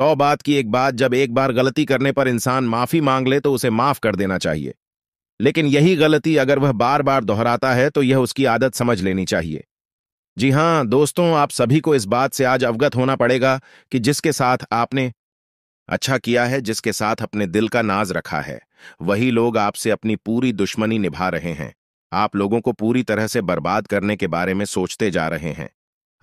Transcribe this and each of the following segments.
तो बात की एक बात जब एक बार गलती करने पर इंसान माफी मांग ले तो उसे माफ कर देना चाहिए लेकिन यही गलती अगर वह बार बार दोहराता है तो यह उसकी आदत समझ लेनी चाहिए जी हां दोस्तों आप सभी को इस बात से आज अवगत होना पड़ेगा कि जिसके साथ आपने अच्छा किया है जिसके साथ अपने दिल का नाज रखा है वही लोग आपसे अपनी पूरी दुश्मनी निभा रहे हैं आप लोगों को पूरी तरह से बर्बाद करने के बारे में सोचते जा रहे हैं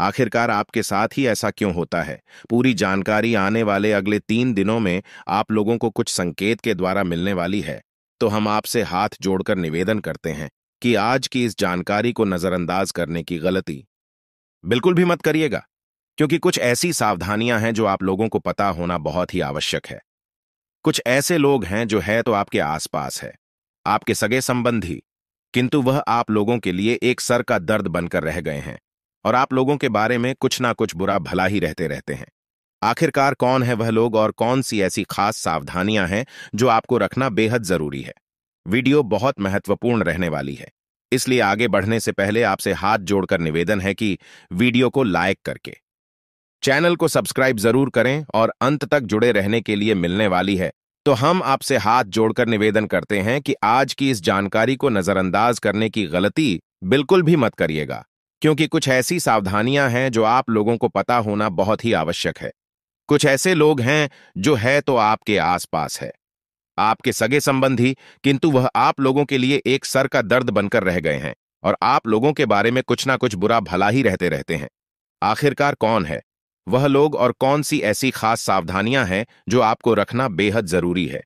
आखिरकार आपके साथ ही ऐसा क्यों होता है पूरी जानकारी आने वाले अगले तीन दिनों में आप लोगों को कुछ संकेत के द्वारा मिलने वाली है तो हम आपसे हाथ जोड़कर निवेदन करते हैं कि आज की इस जानकारी को नजरअंदाज करने की गलती बिल्कुल भी मत करिएगा क्योंकि कुछ ऐसी सावधानियां हैं जो आप लोगों को पता होना बहुत ही आवश्यक है कुछ ऐसे लोग हैं जो है तो आपके आसपास है आपके सगे संबंधी किंतु वह आप लोगों के लिए एक सर का दर्द बनकर रह गए हैं और आप लोगों के बारे में कुछ ना कुछ बुरा भला ही रहते रहते हैं आखिरकार कौन है वह लोग और कौन सी ऐसी खास सावधानियां हैं जो आपको रखना बेहद जरूरी है वीडियो बहुत महत्वपूर्ण रहने वाली है इसलिए आगे बढ़ने से पहले आपसे हाथ जोड़कर निवेदन है कि वीडियो को लाइक करके चैनल को सब्सक्राइब जरूर करें और अंत तक जुड़े रहने के लिए मिलने वाली है तो हम आपसे हाथ जोड़कर निवेदन करते हैं कि आज की इस जानकारी को नजरअंदाज करने की गलती बिल्कुल भी मत करिएगा क्योंकि कुछ ऐसी सावधानियां हैं जो आप लोगों को पता होना बहुत ही आवश्यक है कुछ ऐसे लोग हैं जो है तो आपके आसपास है आपके सगे संबंधी किंतु वह आप लोगों के लिए एक सर का दर्द बनकर रह गए हैं और आप लोगों के बारे में कुछ ना कुछ बुरा भला ही रहते रहते हैं आखिरकार कौन है वह लोग और कौन सी ऐसी खास सावधानियां हैं जो आपको रखना बेहद जरूरी है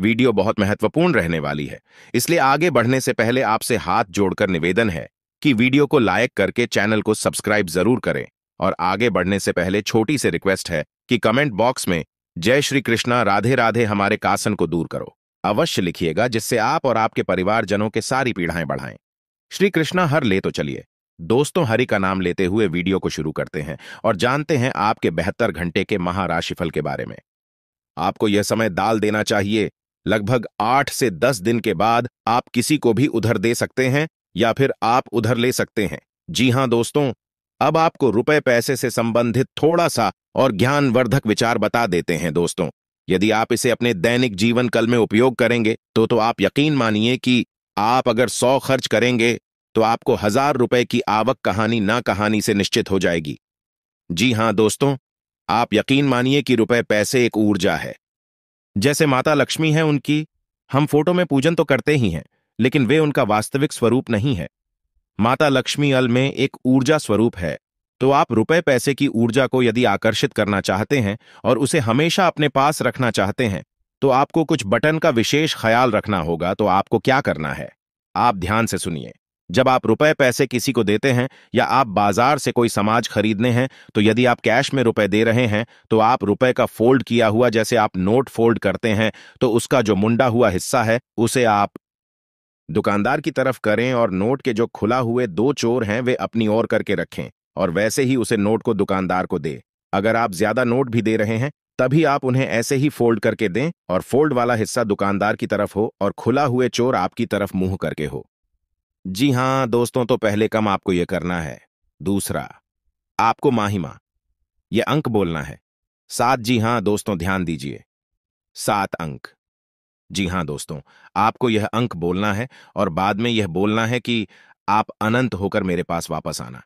वीडियो बहुत महत्वपूर्ण रहने वाली है इसलिए आगे बढ़ने से पहले आपसे हाथ जोड़कर निवेदन है की वीडियो को लाइक करके चैनल को सब्सक्राइब जरूर करें और आगे बढ़ने से पहले छोटी सी रिक्वेस्ट है कि कमेंट बॉक्स में जय श्री कृष्णा राधे राधे हमारे कासन को दूर करो अवश्य लिखिएगा जिससे आप और आपके परिवारजनों के सारी पीढ़ाएं बढ़ाएं श्री कृष्णा हर ले तो चलिए दोस्तों हरि का नाम लेते हुए वीडियो को शुरू करते हैं और जानते हैं आपके बेहतर घंटे के महाराशिफल के बारे में आपको यह समय दाल देना चाहिए लगभग आठ से दस दिन के बाद आप किसी को भी उधर दे सकते हैं या फिर आप उधर ले सकते हैं जी हां दोस्तों अब आपको रुपए पैसे से संबंधित थोड़ा सा और ज्ञानवर्धक विचार बता देते हैं दोस्तों यदि आप इसे अपने दैनिक जीवन कल में उपयोग करेंगे तो तो आप यकीन मानिए कि आप अगर सौ खर्च करेंगे तो आपको हजार रुपए की आवक कहानी ना कहानी से निश्चित हो जाएगी जी हां दोस्तों आप यकीन मानिए कि रुपए पैसे एक ऊर्जा है जैसे माता लक्ष्मी है उनकी हम फोटो में पूजन तो करते ही हैं लेकिन वे उनका वास्तविक स्वरूप नहीं है माता लक्ष्मी अल में एक ऊर्जा स्वरूप है तो आप रुपए पैसे की ऊर्जा को यदि आकर्षित करना चाहते हैं और उसे हमेशा अपने पास रखना चाहते हैं तो आपको कुछ बटन का विशेष ख्याल रखना होगा तो आपको क्या करना है आप ध्यान से सुनिए जब आप रुपए पैसे किसी को देते हैं या आप बाजार से कोई समाज खरीदने हैं तो यदि आप कैश में रुपए दे रहे हैं तो आप रुपए का फोल्ड किया हुआ जैसे आप नोट फोल्ड करते हैं तो उसका जो मुंडा हुआ हिस्सा है उसे आप दुकानदार की तरफ करें और नोट के जो खुला हुए दो चोर हैं वे अपनी ओर करके रखें और वैसे ही उसे नोट को दुकानदार को दे अगर आप ज्यादा नोट भी दे रहे हैं तभी आप उन्हें ऐसे ही फोल्ड करके दें और फोल्ड वाला हिस्सा दुकानदार की तरफ हो और खुला हुए चोर आपकी तरफ मुंह करके हो जी हां दोस्तों तो पहले कम आपको यह करना है दूसरा आपको माहिमा यह अंक बोलना है सात जी हां दोस्तों ध्यान दीजिए सात अंक जी हाँ दोस्तों आपको यह अंक बोलना है और बाद में यह बोलना है कि आप अनंत होकर मेरे पास वापस आना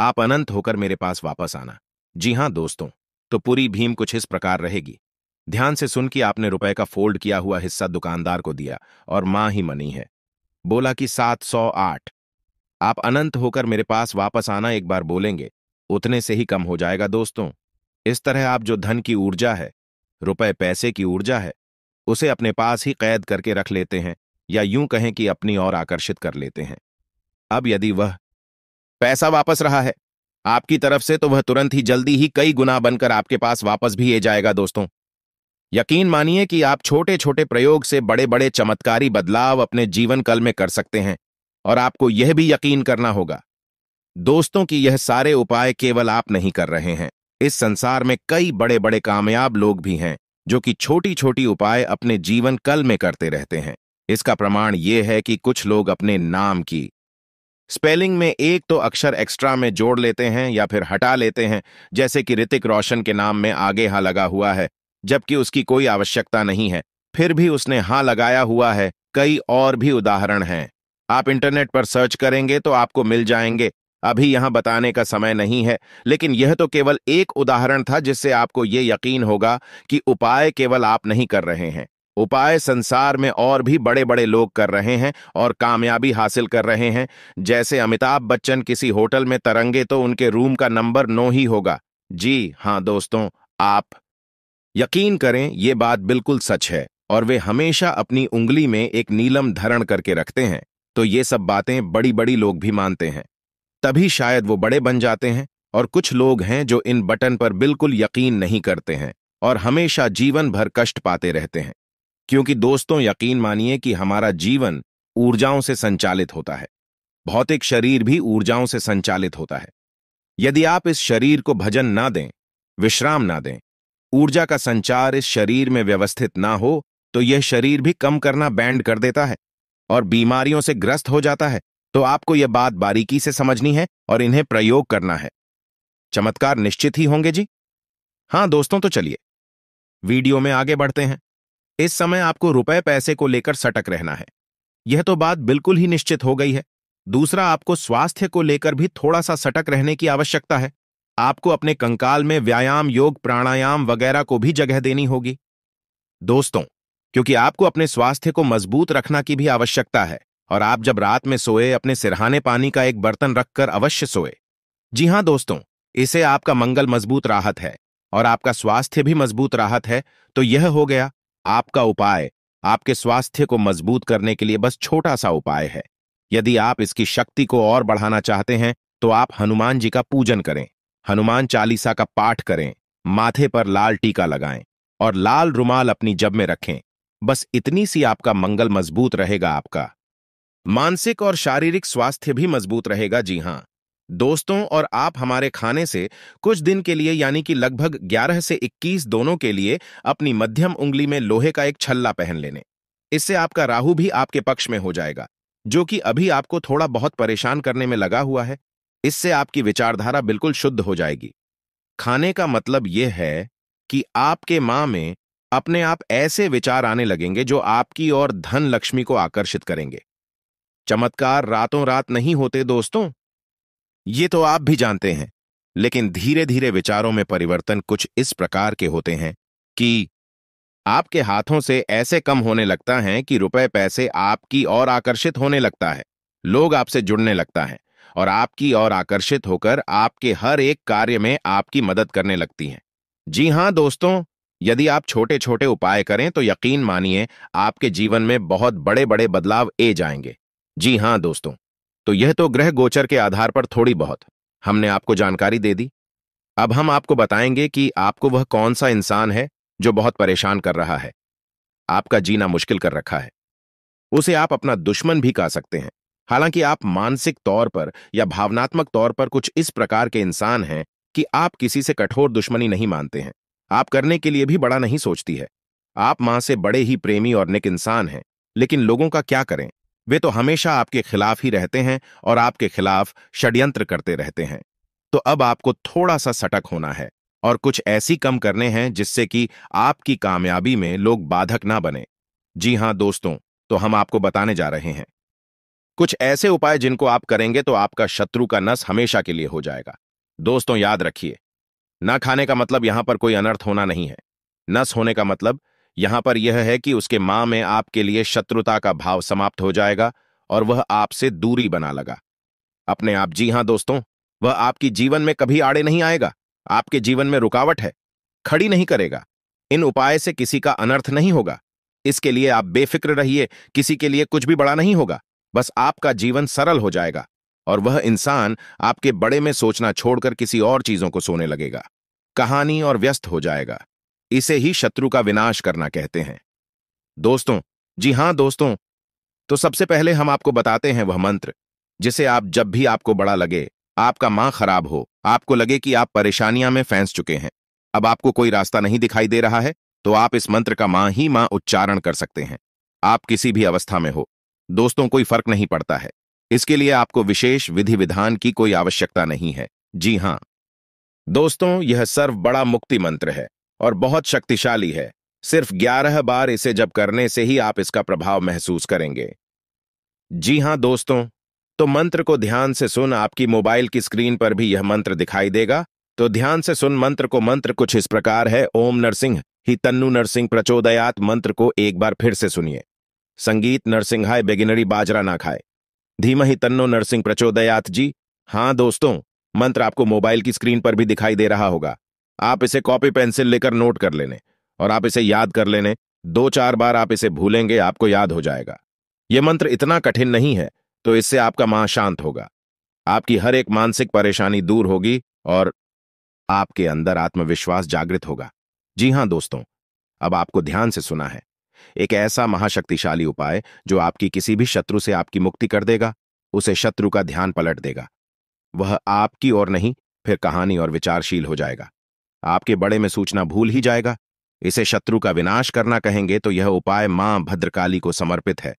आप अनंत होकर मेरे पास वापस आना जी हाँ दोस्तों तो पूरी भीम कुछ इस प्रकार रहेगी ध्यान से सुन कि आपने रुपए का फोल्ड किया हुआ हिस्सा दुकानदार को दिया और मां ही मनी है बोला कि सात सौ आठ आप अनंत होकर मेरे पास वापस आना एक बार बोलेंगे उतने से ही कम हो जाएगा दोस्तों इस तरह आप जो धन की ऊर्जा है रुपए पैसे की ऊर्जा है उसे अपने पास ही कैद करके रख लेते हैं या यूं कहें कि अपनी ओर आकर्षित कर लेते हैं अब यदि वह पैसा वापस रहा है आपकी तरफ से तो वह तुरंत ही जल्दी ही कई गुना बनकर आपके पास वापस भी ये जाएगा दोस्तों यकीन मानिए कि आप छोटे छोटे प्रयोग से बड़े बड़े चमत्कारी बदलाव अपने जीवन कल में कर सकते हैं और आपको यह भी यकीन करना होगा दोस्तों की यह सारे उपाय केवल आप नहीं कर रहे हैं इस संसार में कई बड़े बड़े कामयाब लोग भी हैं जो कि छोटी छोटी उपाय अपने जीवन कल में करते रहते हैं इसका प्रमाण यह है कि कुछ लोग अपने नाम की स्पेलिंग में एक तो अक्षर एक्स्ट्रा में जोड़ लेते हैं या फिर हटा लेते हैं जैसे कि ऋतिक रोशन के नाम में आगे हा लगा हुआ है जबकि उसकी कोई आवश्यकता नहीं है फिर भी उसने हाँ लगाया हुआ है कई और भी उदाहरण हैं आप इंटरनेट पर सर्च करेंगे तो आपको मिल जाएंगे अभी यहां बताने का समय नहीं है लेकिन यह तो केवल एक उदाहरण था जिससे आपको यह यकीन होगा कि उपाय केवल आप नहीं कर रहे हैं उपाय संसार में और भी बड़े बड़े लोग कर रहे हैं और कामयाबी हासिल कर रहे हैं जैसे अमिताभ बच्चन किसी होटल में तरंगे तो उनके रूम का नंबर नो ही होगा जी हाँ दोस्तों आप यकीन करें ये बात बिल्कुल सच है और वे हमेशा अपनी उंगली में एक नीलम धरण करके रखते हैं तो ये सब बातें बड़ी बड़ी लोग भी मानते हैं तभी शायद वो बड़े बन जाते हैं और कुछ लोग हैं जो इन बटन पर बिल्कुल यकीन नहीं करते हैं और हमेशा जीवन भर कष्ट पाते रहते हैं क्योंकि दोस्तों यकीन मानिए कि हमारा जीवन ऊर्जाओं से संचालित होता है भौतिक शरीर भी ऊर्जाओं से संचालित होता है यदि आप इस शरीर को भजन ना दें विश्राम ना दें ऊर्जा का संचार इस शरीर में व्यवस्थित ना हो तो यह शरीर भी कम करना बैंड कर देता है और बीमारियों से ग्रस्त हो जाता है तो आपको यह बात बारीकी से समझनी है और इन्हें प्रयोग करना है चमत्कार निश्चित ही होंगे जी हां दोस्तों तो चलिए वीडियो में आगे बढ़ते हैं इस समय आपको रुपए पैसे को लेकर सटक रहना है यह तो बात बिल्कुल ही निश्चित हो गई है दूसरा आपको स्वास्थ्य को लेकर भी थोड़ा सा सटक रहने की आवश्यकता है आपको अपने कंकाल में व्यायाम योग प्राणायाम वगैरह को भी जगह देनी होगी दोस्तों क्योंकि आपको अपने स्वास्थ्य को मजबूत रखना की भी आवश्यकता है और आप जब रात में सोए अपने सिरहाने पानी का एक बर्तन रखकर अवश्य सोए जी हाँ दोस्तों इसे आपका मंगल मजबूत राहत है और आपका स्वास्थ्य भी मजबूत राहत है तो यह हो गया आपका उपाय आपके स्वास्थ्य को मजबूत करने के लिए बस छोटा सा उपाय है यदि आप इसकी शक्ति को और बढ़ाना चाहते हैं तो आप हनुमान जी का पूजन करें हनुमान चालीसा का पाठ करें माथे पर लाल टीका लगाएं और लाल रुमाल अपनी जब में रखें बस इतनी सी आपका मंगल मजबूत रहेगा आपका मानसिक और शारीरिक स्वास्थ्य भी मजबूत रहेगा जी हाँ दोस्तों और आप हमारे खाने से कुछ दिन के लिए यानी कि लगभग 11 से 21 दोनों के लिए अपनी मध्यम उंगली में लोहे का एक छल्ला पहन लेने इससे आपका राहु भी आपके पक्ष में हो जाएगा जो कि अभी आपको थोड़ा बहुत परेशान करने में लगा हुआ है इससे आपकी विचारधारा बिल्कुल शुद्ध हो जाएगी खाने का मतलब यह है कि आपके माँ में अपने आप ऐसे विचार आने लगेंगे जो आपकी और धन लक्ष्मी को आकर्षित करेंगे चमत्कार रातों रात नहीं होते दोस्तों ये तो आप भी जानते हैं लेकिन धीरे धीरे विचारों में परिवर्तन कुछ इस प्रकार के होते हैं कि आपके हाथों से ऐसे कम होने लगता है कि रुपए पैसे आपकी और आकर्षित होने लगता है लोग आपसे जुड़ने लगता है और आपकी और आकर्षित होकर आपके हर एक कार्य में आपकी मदद करने लगती हैं जी हां दोस्तों यदि आप छोटे छोटे उपाय करें तो यकीन मानिए आपके जीवन में बहुत बड़े बड़े बदलाव ए जाएंगे जी हाँ दोस्तों तो यह तो ग्रह गोचर के आधार पर थोड़ी बहुत हमने आपको जानकारी दे दी अब हम आपको बताएंगे कि आपको वह कौन सा इंसान है जो बहुत परेशान कर रहा है आपका जीना मुश्किल कर रखा है उसे आप अपना दुश्मन भी कह सकते हैं हालांकि आप मानसिक तौर पर या भावनात्मक तौर पर कुछ इस प्रकार के इंसान हैं कि आप किसी से कठोर दुश्मनी नहीं मानते हैं आप करने के लिए भी बड़ा नहीं सोचती है आप मां से बड़े ही प्रेमी और निक इंसान हैं लेकिन लोगों का क्या करें वे तो हमेशा आपके खिलाफ ही रहते हैं और आपके खिलाफ षड्यंत्र करते रहते हैं तो अब आपको थोड़ा सा सटक होना है और कुछ ऐसी कम करने हैं जिससे कि आपकी कामयाबी में लोग बाधक ना बने जी हां दोस्तों तो हम आपको बताने जा रहे हैं कुछ ऐसे उपाय जिनको आप करेंगे तो आपका शत्रु का नस हमेशा के लिए हो जाएगा दोस्तों याद रखिए ना खाने का मतलब यहां पर कोई अनर्थ होना नहीं है नस होने का मतलब यहां पर यह है कि उसके माँ में आपके लिए शत्रुता का भाव समाप्त हो जाएगा और वह आपसे दूरी बना लगा अपने आप जी हां दोस्तों वह आपकी जीवन में कभी आड़े नहीं आएगा आपके जीवन में रुकावट है खड़ी नहीं करेगा इन उपाय से किसी का अनर्थ नहीं होगा इसके लिए आप बेफिक्र रहिए किसी के लिए कुछ भी बड़ा नहीं होगा बस आपका जीवन सरल हो जाएगा और वह इंसान आपके बड़े में सोचना छोड़कर किसी और चीजों को सोने लगेगा कहानी और व्यस्त हो जाएगा इसे ही शत्रु का विनाश करना कहते हैं दोस्तों जी हां दोस्तों तो सबसे पहले हम आपको बताते हैं वह मंत्र जिसे आप जब भी आपको बड़ा लगे आपका मां खराब हो आपको लगे कि आप परेशानियां में फैंस चुके हैं अब आपको कोई रास्ता नहीं दिखाई दे रहा है तो आप इस मंत्र का मां ही मां उच्चारण कर सकते हैं आप किसी भी अवस्था में हो दोस्तों कोई फर्क नहीं पड़ता है इसके लिए आपको विशेष विधि विधान की कोई आवश्यकता नहीं है जी हां दोस्तों यह सर्व बड़ा मुक्ति मंत्र है और बहुत शक्तिशाली है सिर्फ 11 बार इसे जब करने से ही आप इसका प्रभाव महसूस करेंगे जी हां दोस्तों तो मंत्र को ध्यान से सुन आपकी मोबाइल की स्क्रीन पर भी यह मंत्र दिखाई देगा तो ध्यान से सुन मंत्र को मंत्र कुछ इस प्रकार है ओम नरसिंह ही तन्नु नरसिंह प्रचोदयात मंत्र को एक बार फिर से सुनिए संगीत नरसिंहाय बेगिनरी बाजरा ना खाए धीम ही तन्नो नरसिंह प्रचोदयात जी हाँ दोस्तों मंत्र आपको मोबाइल की स्क्रीन पर भी दिखाई दे रहा होगा आप इसे कॉपी पेंसिल लेकर नोट कर लेने और आप इसे याद कर लेने दो चार बार आप इसे भूलेंगे आपको याद हो जाएगा ये मंत्र इतना कठिन नहीं है तो इससे आपका मां शांत होगा आपकी हर एक मानसिक परेशानी दूर होगी और आपके अंदर आत्मविश्वास जागृत होगा जी हां दोस्तों अब आपको ध्यान से सुना है एक ऐसा महाशक्तिशाली उपाय जो आपकी किसी भी शत्रु से आपकी मुक्ति कर देगा उसे शत्रु का ध्यान पलट देगा वह आपकी और नहीं फिर कहानी और विचारशील हो जाएगा आपके बड़े में सूचना भूल ही जाएगा इसे शत्रु का विनाश करना कहेंगे तो यह उपाय मां भद्रकाली को समर्पित है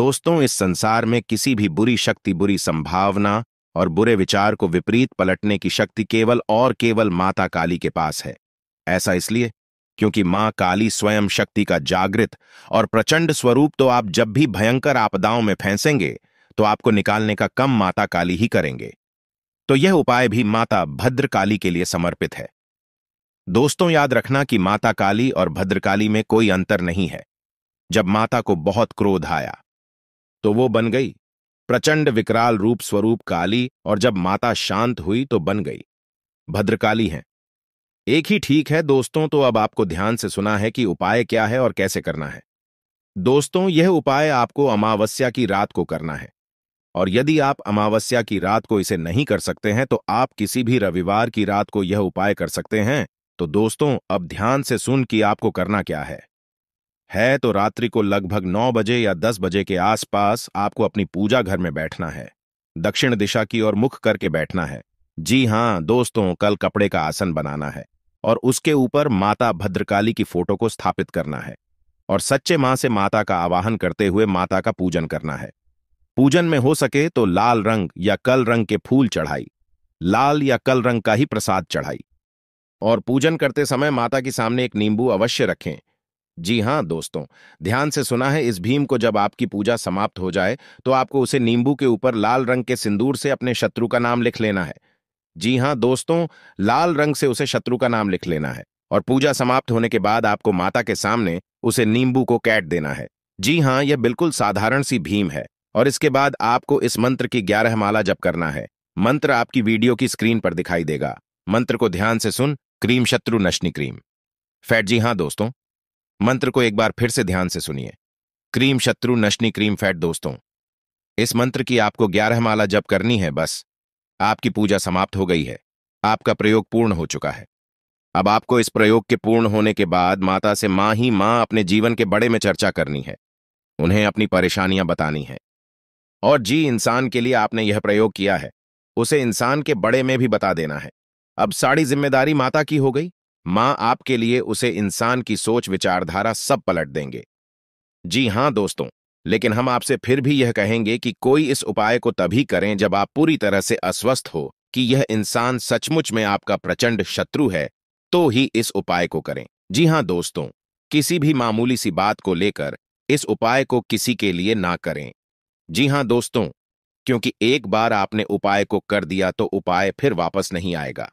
दोस्तों इस संसार में किसी भी बुरी शक्ति बुरी संभावना और बुरे विचार को विपरीत पलटने की शक्ति केवल और केवल माता काली के पास है ऐसा इसलिए क्योंकि मां काली स्वयं शक्ति का जागृत और प्रचंड स्वरूप तो आप जब भी भयंकर आपदाओं में फेंसेंगे तो आपको निकालने का कम माता काली ही करेंगे तो यह उपाय भी माता भद्रकाली के लिए समर्पित है दोस्तों याद रखना कि माता काली और भद्रकाली में कोई अंतर नहीं है जब माता को बहुत क्रोध आया तो वो बन गई प्रचंड विकराल रूप स्वरूप काली और जब माता शांत हुई तो बन गई भद्रकाली हैं एक ही ठीक है दोस्तों तो अब आपको ध्यान से सुना है कि उपाय क्या है और कैसे करना है दोस्तों यह उपाय आपको अमावस्या की रात को करना है और यदि आप अमावस्या की रात को इसे नहीं कर सकते हैं तो आप किसी भी रविवार की रात को यह उपाय कर सकते हैं तो दोस्तों अब ध्यान से सुन कि आपको करना क्या है है तो रात्रि को लगभग नौ बजे या दस बजे के आसपास आपको अपनी पूजा घर में बैठना है दक्षिण दिशा की ओर मुख करके बैठना है जी हाँ दोस्तों कल कपड़े का आसन बनाना है और उसके ऊपर माता भद्रकाली की फोटो को स्थापित करना है और सच्चे मां से माता का आवाहन करते हुए माता का पूजन करना है पूजन में हो सके तो लाल रंग या कल रंग के फूल चढ़ाई लाल या कल रंग का ही प्रसाद चढ़ाई और पूजन करते समय माता के सामने एक नींबू अवश्य रखें जी हाँ दोस्तों ध्यान से सुना है इस भीम को जब आपकी पूजा समाप्त हो जाए तो आपको उसे नींबू के ऊपर लाल रंग के सिंदूर से अपने शत्रु का नाम लिख लेना है जी हाँ दोस्तों लाल रंग से उसे शत्रु का नाम लिख लेना है और पूजा समाप्त होने के बाद आपको माता के सामने उसे नींबू को कैट देना है जी हाँ यह बिल्कुल साधारण सी भीम है और इसके बाद आपको इस मंत्र की ग्यारह माला जप करना है मंत्र आपकी वीडियो की स्क्रीन पर दिखाई देगा मंत्र को ध्यान से सुन क्रीम शत्रु नशनी क्रीम फैट जी हाँ दोस्तों मंत्र को एक बार फिर से ध्यान से सुनिए क्रीम शत्रु नशनी क्रीम फैट दोस्तों इस मंत्र की आपको ग्यारह माला जब करनी है बस आपकी पूजा समाप्त हो गई है आपका प्रयोग पूर्ण हो चुका है अब आपको इस प्रयोग के पूर्ण होने के बाद माता से मां ही मां अपने जीवन के बड़े में चर्चा करनी है उन्हें अपनी परेशानियां बतानी है और जी इंसान के लिए आपने यह प्रयोग किया है उसे इंसान के बड़े में भी बता देना है अब सारी जिम्मेदारी माता की हो गई मां आपके लिए उसे इंसान की सोच विचारधारा सब पलट देंगे जी हां दोस्तों लेकिन हम आपसे फिर भी यह कहेंगे कि कोई इस उपाय को तभी करें जब आप पूरी तरह से अस्वस्थ हो कि यह इंसान सचमुच में आपका प्रचंड शत्रु है तो ही इस उपाय को करें जी हां दोस्तों किसी भी मामूली सी बात को लेकर इस उपाय को किसी के लिए ना करें जी हां दोस्तों क्योंकि एक बार आपने उपाय को कर दिया तो उपाय फिर वापस नहीं आएगा